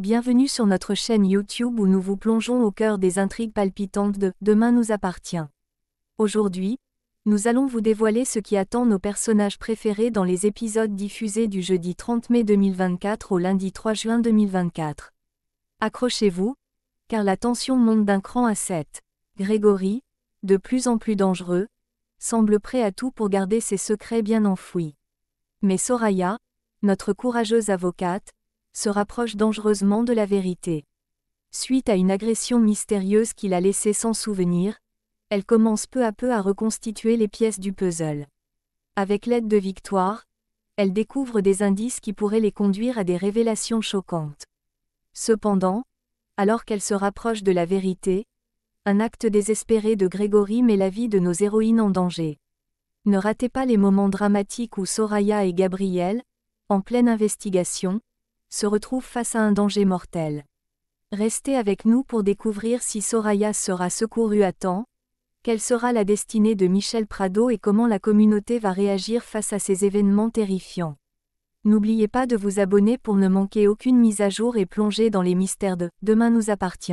Bienvenue sur notre chaîne YouTube où nous vous plongeons au cœur des intrigues palpitantes de Demain nous appartient. Aujourd'hui, nous allons vous dévoiler ce qui attend nos personnages préférés dans les épisodes diffusés du jeudi 30 mai 2024 au lundi 3 juin 2024. Accrochez-vous, car la tension monte d'un cran à 7. Grégory, de plus en plus dangereux, semble prêt à tout pour garder ses secrets bien enfouis. Mais Soraya, notre courageuse avocate, se rapproche dangereusement de la vérité. Suite à une agression mystérieuse qui l'a laissée sans souvenir, elle commence peu à peu à reconstituer les pièces du puzzle. Avec l'aide de Victoire, elle découvre des indices qui pourraient les conduire à des révélations choquantes. Cependant, alors qu'elle se rapproche de la vérité, un acte désespéré de Grégory met la vie de nos héroïnes en danger. Ne ratez pas les moments dramatiques où Soraya et Gabriel, en pleine investigation, se retrouve face à un danger mortel. Restez avec nous pour découvrir si Soraya sera secourue à temps, quelle sera la destinée de Michel Prado et comment la communauté va réagir face à ces événements terrifiants. N'oubliez pas de vous abonner pour ne manquer aucune mise à jour et plonger dans les mystères de Demain nous appartient.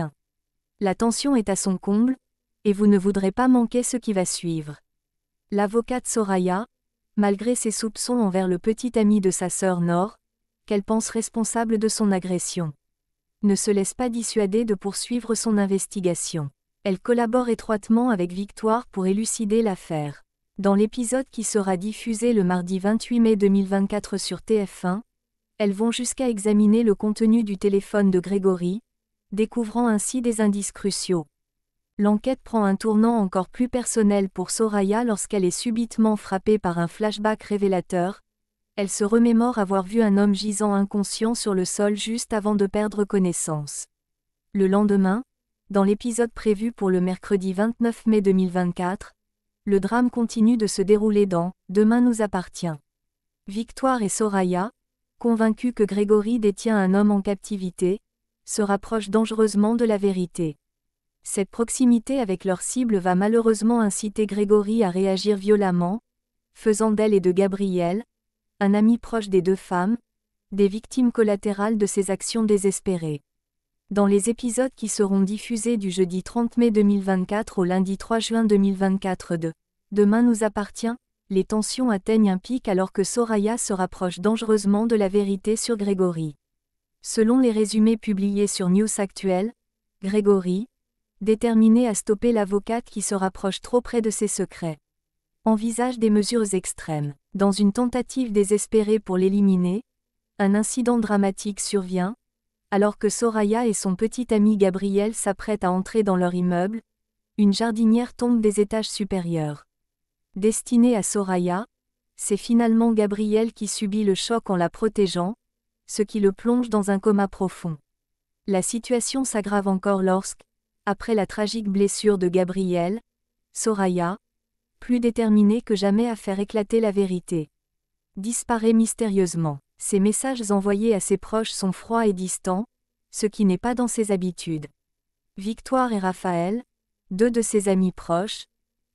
La tension est à son comble, et vous ne voudrez pas manquer ce qui va suivre. L'avocate Soraya, malgré ses soupçons envers le petit ami de sa sœur Nord, pense responsable de son agression. Ne se laisse pas dissuader de poursuivre son investigation. Elle collabore étroitement avec Victoire pour élucider l'affaire. Dans l'épisode qui sera diffusé le mardi 28 mai 2024 sur TF1, elles vont jusqu'à examiner le contenu du téléphone de Grégory, découvrant ainsi des indices cruciaux. L'enquête prend un tournant encore plus personnel pour Soraya lorsqu'elle est subitement frappée par un flashback révélateur, elle se remémore avoir vu un homme gisant inconscient sur le sol juste avant de perdre connaissance. Le lendemain, dans l'épisode prévu pour le mercredi 29 mai 2024, le drame continue de se dérouler dans Demain nous appartient. Victoire et Soraya, convaincus que Grégory détient un homme en captivité, se rapprochent dangereusement de la vérité. Cette proximité avec leur cible va malheureusement inciter Grégory à réagir violemment, faisant d'elle et de Gabriel, un ami proche des deux femmes, des victimes collatérales de ses actions désespérées. Dans les épisodes qui seront diffusés du jeudi 30 mai 2024 au lundi 3 juin 2024 de Demain nous appartient, les tensions atteignent un pic alors que Soraya se rapproche dangereusement de la vérité sur Grégory. Selon les résumés publiés sur News Actuel, Grégory, déterminé à stopper l'avocate qui se rapproche trop près de ses secrets envisage des mesures extrêmes. Dans une tentative désespérée pour l'éliminer, un incident dramatique survient, alors que Soraya et son petit ami Gabriel s'apprêtent à entrer dans leur immeuble, une jardinière tombe des étages supérieurs. Destinée à Soraya, c'est finalement Gabriel qui subit le choc en la protégeant, ce qui le plonge dans un coma profond. La situation s'aggrave encore lorsque, après la tragique blessure de Gabriel, Soraya, plus déterminé que jamais à faire éclater la vérité. Disparaît mystérieusement. Ses messages envoyés à ses proches sont froids et distants, ce qui n'est pas dans ses habitudes. Victoire et Raphaël, deux de ses amis proches,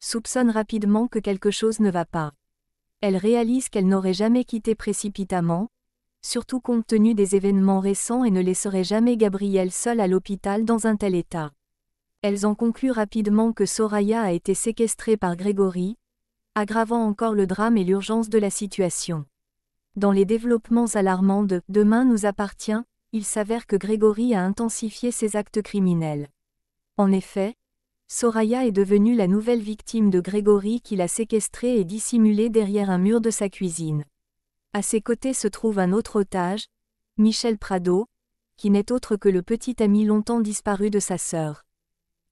soupçonnent rapidement que quelque chose ne va pas. Elle réalise qu'elle n'aurait jamais quitté précipitamment, surtout compte tenu des événements récents et ne laisserait jamais Gabriel seule à l'hôpital dans un tel état. Elles ont conclu rapidement que Soraya a été séquestrée par Grégory, aggravant encore le drame et l'urgence de la situation. Dans les développements alarmants de Demain nous appartient, il s'avère que Grégory a intensifié ses actes criminels. En effet, Soraya est devenue la nouvelle victime de Grégory qui l'a séquestrée et dissimulée derrière un mur de sa cuisine. À ses côtés se trouve un autre otage, Michel Prado, qui n'est autre que le petit ami longtemps disparu de sa sœur.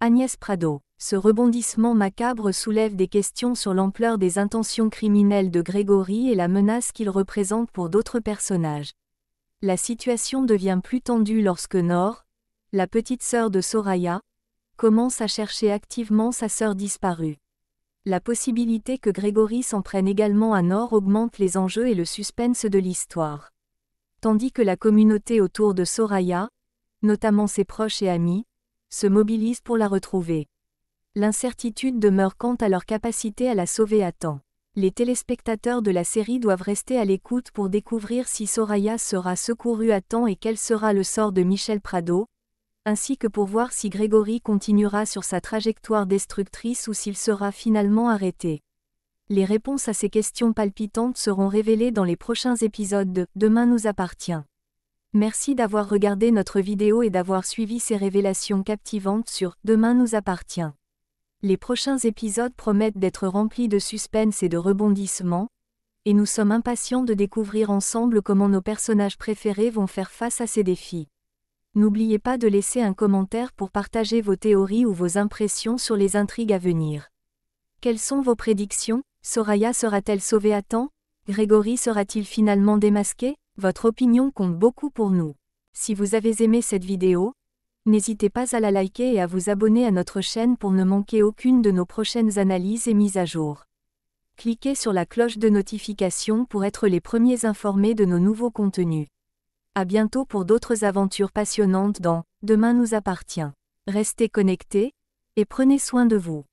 Agnès Prado. Ce rebondissement macabre soulève des questions sur l'ampleur des intentions criminelles de Grégory et la menace qu'il représente pour d'autres personnages. La situation devient plus tendue lorsque Nor, la petite sœur de Soraya, commence à chercher activement sa sœur disparue. La possibilité que Grégory s'en prenne également à Nor augmente les enjeux et le suspense de l'histoire. Tandis que la communauté autour de Soraya, notamment ses proches et amis, se mobilisent pour la retrouver. L'incertitude demeure quant à leur capacité à la sauver à temps. Les téléspectateurs de la série doivent rester à l'écoute pour découvrir si Soraya sera secourue à temps et quel sera le sort de Michel Prado, ainsi que pour voir si Grégory continuera sur sa trajectoire destructrice ou s'il sera finalement arrêté. Les réponses à ces questions palpitantes seront révélées dans les prochains épisodes de Demain nous appartient. Merci d'avoir regardé notre vidéo et d'avoir suivi ces révélations captivantes sur Demain nous appartient. Les prochains épisodes promettent d'être remplis de suspense et de rebondissements, et nous sommes impatients de découvrir ensemble comment nos personnages préférés vont faire face à ces défis. N'oubliez pas de laisser un commentaire pour partager vos théories ou vos impressions sur les intrigues à venir. Quelles sont vos prédictions Soraya sera-t-elle sauvée à temps Grégory sera-t-il finalement démasqué votre opinion compte beaucoup pour nous. Si vous avez aimé cette vidéo, n'hésitez pas à la liker et à vous abonner à notre chaîne pour ne manquer aucune de nos prochaines analyses et mises à jour. Cliquez sur la cloche de notification pour être les premiers informés de nos nouveaux contenus. À bientôt pour d'autres aventures passionnantes dans Demain nous appartient. Restez connectés et prenez soin de vous.